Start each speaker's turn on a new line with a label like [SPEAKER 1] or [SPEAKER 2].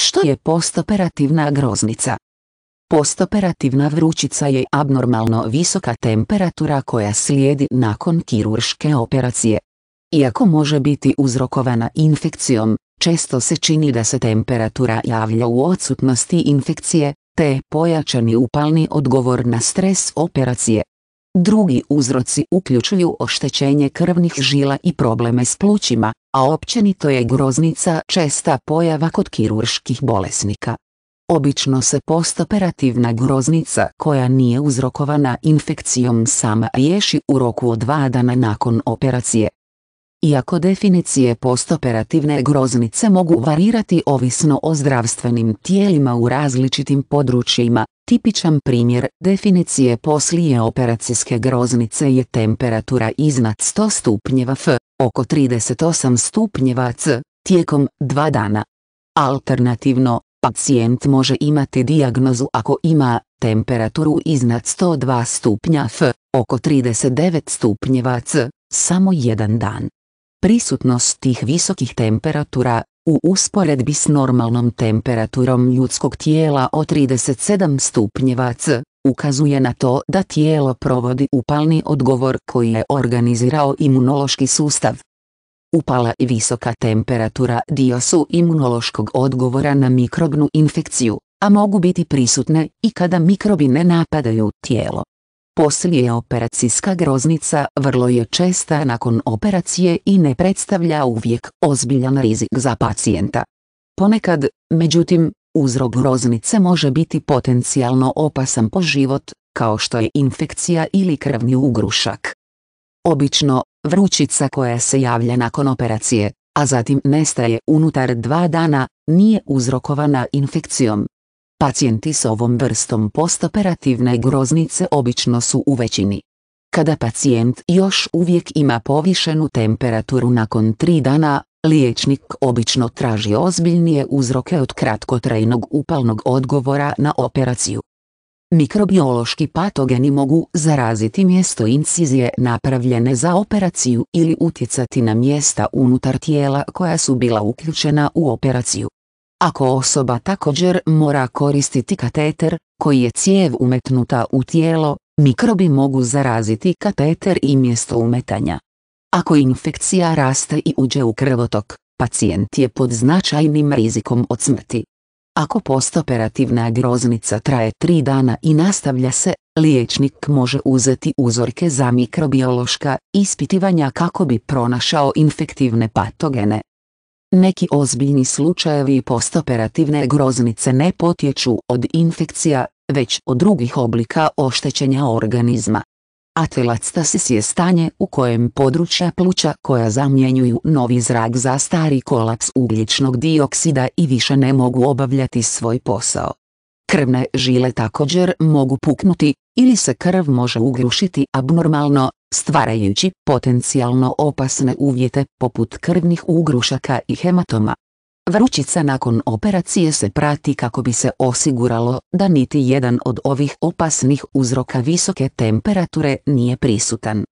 [SPEAKER 1] Što je postoperativna groznica? Postoperativna vrućica je abnormalno visoka temperatura koja slijedi nakon kirurške operacije. Iako može biti uzrokovana infekcijom, često se čini da se temperatura javlja u odsutnosti infekcije, te pojačani upalni odgovor na stres operacije. Drugi uzroci uključuju oštećenje krvnih žila i probleme s plućima, a općenito je groznica česta pojava kod kirurških bolesnika. Obično se postoperativna groznica koja nije uzrokovana infekcijom sama riješi u roku od dva dana nakon operacije. Iako definicije postoperativne groznice mogu varirati ovisno o zdravstvenim tijelima u različitim područjima, Tipičan primjer definicije poslije operacijske groznice je temperatura iznad 100 stupnjeva F, oko 38 stupnjeva C, tijekom dva dana. Alternativno, pacijent može imati dijagnozu ako ima temperaturu iznad 102 stupnja F, oko 39 stupnjeva C, samo jedan dan. Prisutnost tih visokih temperatura u usporedbi s normalnom temperaturom ljudskog tijela od 37 stupnjeva C, ukazuje na to da tijelo provodi upalni odgovor koji je organizirao imunološki sustav. Upala i visoka temperatura dio su imunološkog odgovora na mikrobnu infekciju, a mogu biti prisutne i kada mikrobi ne napadaju tijelo. Poslije operacijska groznica vrlo je česta nakon operacije i ne predstavlja uvijek ozbiljan rizik za pacijenta. Ponekad, međutim, uzrok groznice može biti potencijalno opasan po život, kao što je infekcija ili krvni ugrušak. Obično, vrućica koja se javlja nakon operacije, a zatim nestaje unutar dva dana, nije uzrokovana infekcijom, Pacijenti s ovom vrstom postoperativne groznice obično su u većini. Kada pacijent još uvijek ima povišenu temperaturu nakon tri dana, liječnik obično traži ozbiljnije uzroke od kratkotrajnog upalnog odgovora na operaciju. Mikrobiološki patogeni mogu zaraziti mjesto incizije napravljene za operaciju ili utjecati na mjesta unutar tijela koja su bila uključena u operaciju. Ako osoba također mora koristiti kateter, koji je cijev umetnuta u tijelo, mikrobi mogu zaraziti kateter i mjesto umetanja. Ako infekcija raste i uđe u krvotok, pacijent je pod značajnim rizikom od smrti. Ako postoperativna groznica traje tri dana i nastavlja se, liječnik može uzeti uzorke za mikrobiološka ispitivanja kako bi pronašao infektivne patogene. Neki ozbiljni slučajevi postoperativne groznice ne potječu od infekcija, već od drugih oblika oštećenja organizma. Atelactasis je stanje u kojem područja pluća koja zamjenjuju novi zrak za stari kolaps ugljičnog dioksida i više ne mogu obavljati svoj posao. Krvne žile također mogu puknuti, ili se krv može ugrušiti abnormalno, stvarajući potencijalno opasne uvjete poput krvnih ugrušaka i hematoma. Vrućica nakon operacije se prati kako bi se osiguralo da niti jedan od ovih opasnih uzroka visoke temperature nije prisutan.